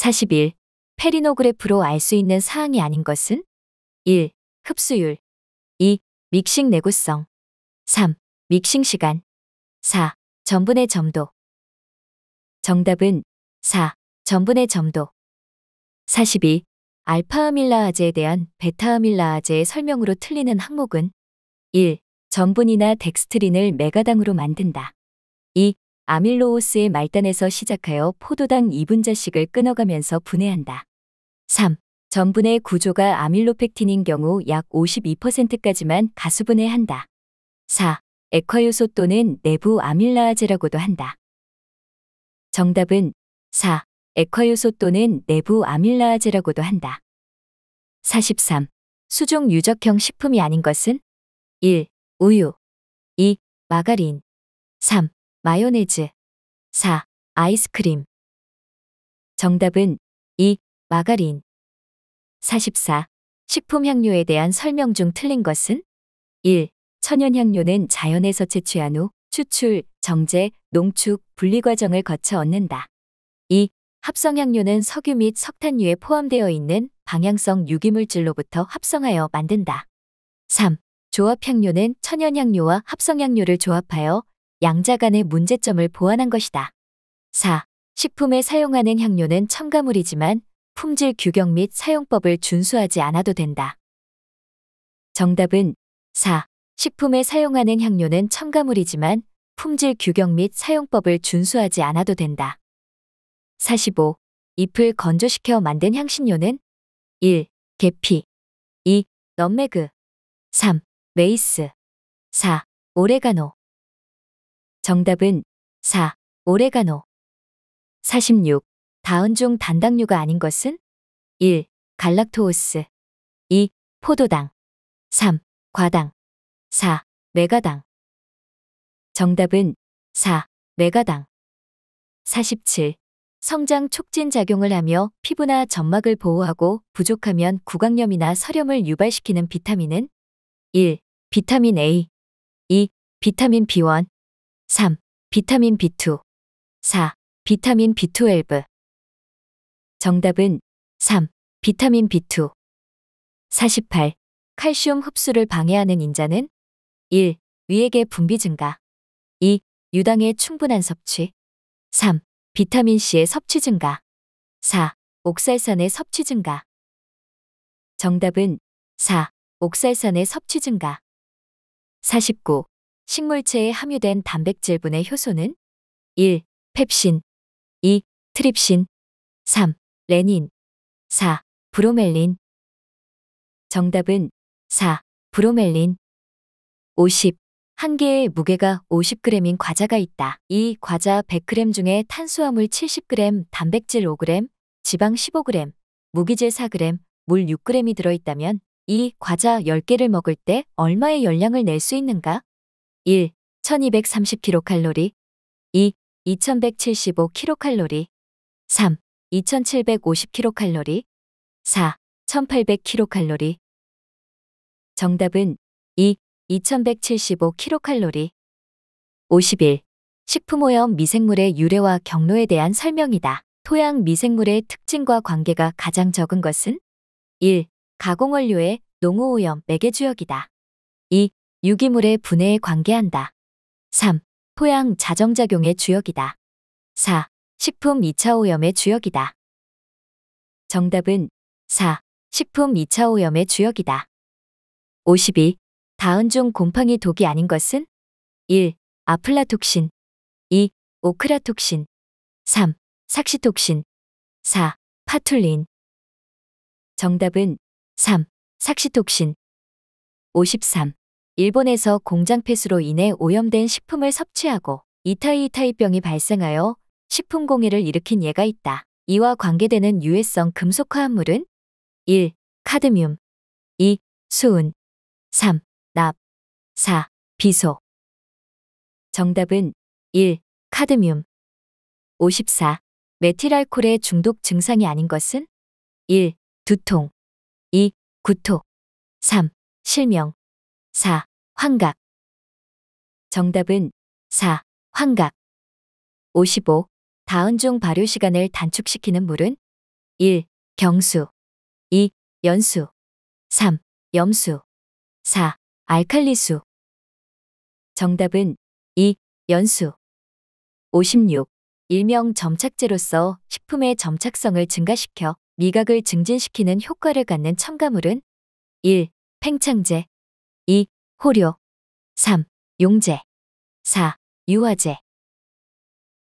41. 페리노그래프로 알 수 있는 사항이 아닌 것은 1. 흡수율 2. 믹싱 내구성 3. 믹싱 시간 4. 전분의 점도 정답은 4. 전분의 점도 42. 알파아밀라아제에 대한 베타아밀라아제의 설명으로 틀리는 항목은 1. 전분이나 덱스트린을 메가당으로 만든다. 2. 아밀로오스의 말단에서 시작하여 포도당 2분자씩을 끊어가면서 분해한다. 3. 전분의 구조가 아밀로펙틴인 경우 약 52%까지만 가수분해한다. 4. 액화요소 또는 내부 아밀라아제라고도 한다. 정답은 4. 액화요소 또는 내부 아밀라아제라고도 한다. 43. 수종 유적형 식품이 아닌 것은? 1. 우유 2. 마가린 3. 마요네즈 4. 아이스크림 정답은 2. 마가린 44. 식품향료에 대한 설명 중 틀린 것은 1. 천연향료는 자연에서 채취한 후 추출, 정제, 농축, 분리 과정을 거쳐 얻는다. 2. 합성향료는 석유 및 석탄류에 포함되어 있는 방향성 유기물질로부터 합성하여 만든다. 3. 조합향료는 천연향료와 합성향료를 조합하여 양자 간의 문제점을 보완한 것이다. 4. 식품에 사용하는 향료는 첨가물이지만 품질 규격 및 사용법을 준수하지 않아도 된다. 정답은 4. 식품에 사용하는 향료는 첨가물이지만 품질 규격 및 사용법을 준수하지 않아도 된다. 45. 잎을 건조시켜 만든 향신료는 1. 계피 2. 넘메그 3. 메이스 4. 오레가노 정답은 4. 오레가노. 46. 다은 중 단당류가 아닌 것은? 1. 갈락토오스. 2. 포도당. 3. 과당. 4. 메가당. 정답은 4. 메가당. 47. 성장 촉진 작용을 하며 피부나 점막을 보호하고 부족하면 구강염이나 설염을 유발시키는 비타민은? 1. 비타민 A. 2. 비타민 B1. 3. 비타민 B2 4. 비타민 B12 정답은 3. 비타민 B2 48. 칼슘 흡수를 방해하는 인자는 1. 위액의 분비 증가 2. 유당의 충분한 섭취 3. 비타민C의 섭취 증가 4. 옥살산의 섭취 증가 정답은 4. 옥살산의 섭취 증가 49. 식물체에 함유된 단백질분의 효소는 1. 펩신 2. 트립신 3. 레닌 4. 브로멜린 정답은 4. 브로멜린 50. 한 개의 무게가 50g인 과자가 있다. 이 과자 100g 중에 탄수화물 70g, 단백질 5g, 지방 15g, 무기질 4g, 물 6g이 들어있다면 이 과자 10개를 먹을 때 얼마의 열량을 낼 수 있는가? 1. 1230kcal 2. 2175kcal 3. 2750kcal 4. 1800kcal 정답은 2. 2175kcal 51. 식품오염 미생물의 유래와 경로에 대한 설명이다. 토양 미생물의 특징과 관계가 가장 적은 것은 1. 가공원료의 농후오염 매개주역이다. 2. 유기물의 분해에 관계한다. 3. 토양 자정작용의 주역이다. 4. 식품 2차 오염의 주역이다. 정답은 4. 식품 2차 오염의 주역이다. 52. 다은 중 곰팡이 독이 아닌 것은? 1. 아플라톡신 2. 오크라톡신 3. 삭시톡신 4. 파툴린 정답은 3. 삭시톡신 53. 일본에서 공장 폐수로 인해 오염된 식품을 섭취하고 이타이이타이병이 발생하여 식품 공해를 일으킨 예가 있다. 이와 관계되는 유해성 금속화합물은 1. 카드뮴 2. 수은 3. 납 4. 비소 정답은 1. 카드뮴 54. 메틸알콜의 중독 증상이 아닌 것은 1. 두통 2. 구토 3. 실명 4. 환각. 정답은 4. 환각. 55. 다운 중 발효 시간을 단축시키는 물은 1. 경수 2. 연수 3. 염수 4. 알칼리수 정답은 2. 연수 56. 일명 점착제로서 식품의 점착성을 증가시켜 미각을 증진시키는 효과를 갖는 첨가물은 1. 팽창제 2. 호료 3. 용제 4. 유화제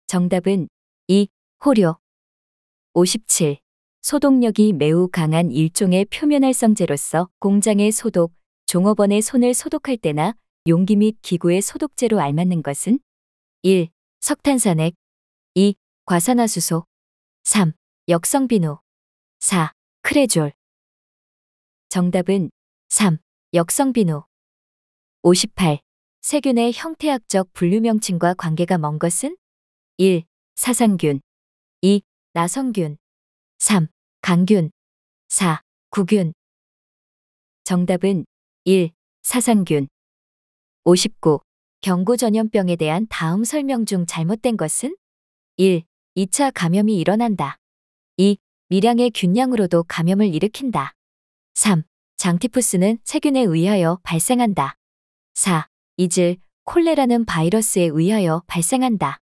정답은 2. 호료 57. 소독력이 매우 강한 일종의 표면활성제로서 공장의 소독, 종업원의 손을 소독할 때나 용기 및 기구의 소독제로 알맞는 것은 1. 석탄산액 2. 과산화수소 3. 역성비누 4. 크레졸 정답은 3. 역성비누 58. 세균의 형태학적 분류 명칭과 관계가 먼 것은 1. 사상균 2. 나성균 3. 강균 4. 구균 정답은 1. 사상균 59. 경구 전염병에 대한 다음 설명 중 잘못된 것은 1. 2차 감염이 일어난다. 2. 미량의 균량으로도 감염을 일으킨다. 3. 장티푸스는 세균에 의하여 발생한다. 4. 이질, 콜레라는 바이러스에 의하여 발생한다.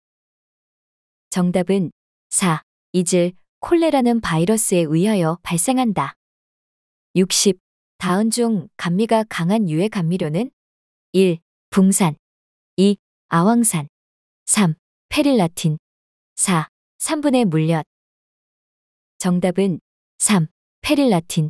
정답은 4. 이질, 콜레라는 바이러스에 의하여 발생한다. 60. 다은 중 감미가 강한 유해 감미료는 1. 붕산 2. 아황산 3. 페릴라틴 4. 3분의 물엿 정답은 3. 페릴라틴